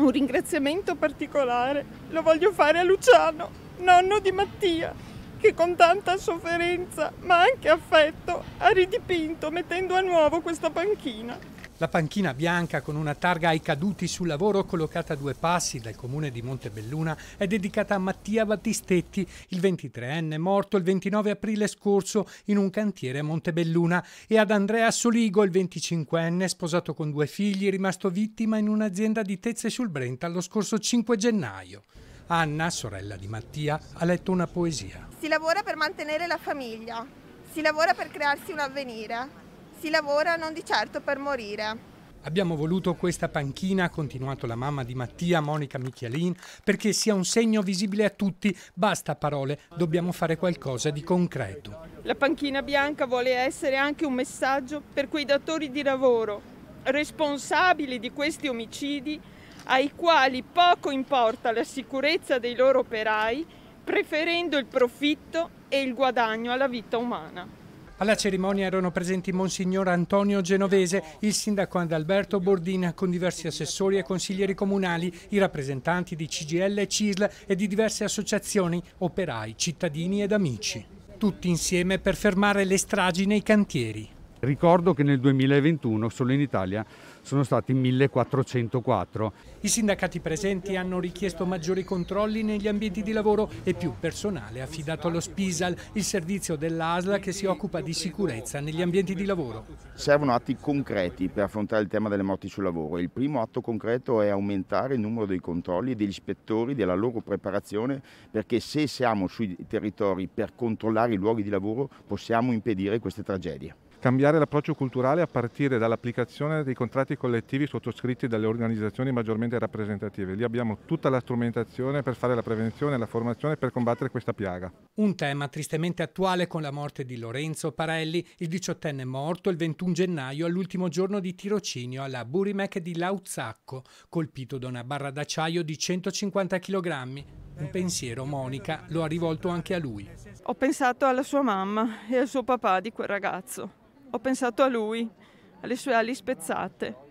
Un ringraziamento particolare lo voglio fare a Luciano, nonno di Mattia, che con tanta sofferenza, ma anche affetto, ha ridipinto mettendo a nuovo questa panchina. La panchina bianca con una targa ai caduti sul lavoro collocata a due passi dal comune di Montebelluna è dedicata a Mattia Battistetti, il 23enne morto il 29 aprile scorso in un cantiere a Montebelluna, e ad Andrea Soligo, il 25enne sposato con due figli, rimasto vittima in un'azienda di Tezze sul Brenta lo scorso 5 gennaio. Anna, sorella di Mattia, ha letto una poesia. Si lavora per mantenere la famiglia, si lavora per crearsi un avvenire si lavora non di certo per morire. Abbiamo voluto questa panchina, ha continuato la mamma di Mattia, Monica Michialin, perché sia un segno visibile a tutti, basta parole, dobbiamo fare qualcosa di concreto. La panchina bianca vuole essere anche un messaggio per quei datori di lavoro responsabili di questi omicidi, ai quali poco importa la sicurezza dei loro operai, preferendo il profitto e il guadagno alla vita umana. Alla cerimonia erano presenti Monsignor Antonio Genovese, il sindaco Adalberto Bordina con diversi assessori e consiglieri comunali, i rappresentanti di CGL, CISL e di diverse associazioni, operai, cittadini ed amici. Tutti insieme per fermare le stragi nei cantieri. Ricordo che nel 2021 solo in Italia sono stati 1404. I sindacati presenti hanno richiesto maggiori controlli negli ambienti di lavoro e più personale affidato allo SPISAL, il servizio dell'ASLA che si occupa di sicurezza negli ambienti di lavoro. Servono atti concreti per affrontare il tema delle morti sul lavoro. Il primo atto concreto è aumentare il numero dei controlli degli ispettori, della loro preparazione, perché se siamo sui territori per controllare i luoghi di lavoro possiamo impedire queste tragedie. Cambiare cambiare l'approccio culturale a partire dall'applicazione dei contratti collettivi sottoscritti dalle organizzazioni maggiormente rappresentative. Lì abbiamo tutta la strumentazione per fare la prevenzione e la formazione per combattere questa piaga. Un tema tristemente attuale con la morte di Lorenzo Parelli, il 18enne morto il 21 gennaio all'ultimo giorno di tirocinio alla Burimec di Lauzacco, colpito da una barra d'acciaio di 150 kg. Un pensiero, Monica, lo ha rivolto anche a lui. Ho pensato alla sua mamma e al suo papà di quel ragazzo ho pensato a lui, alle sue ali spezzate.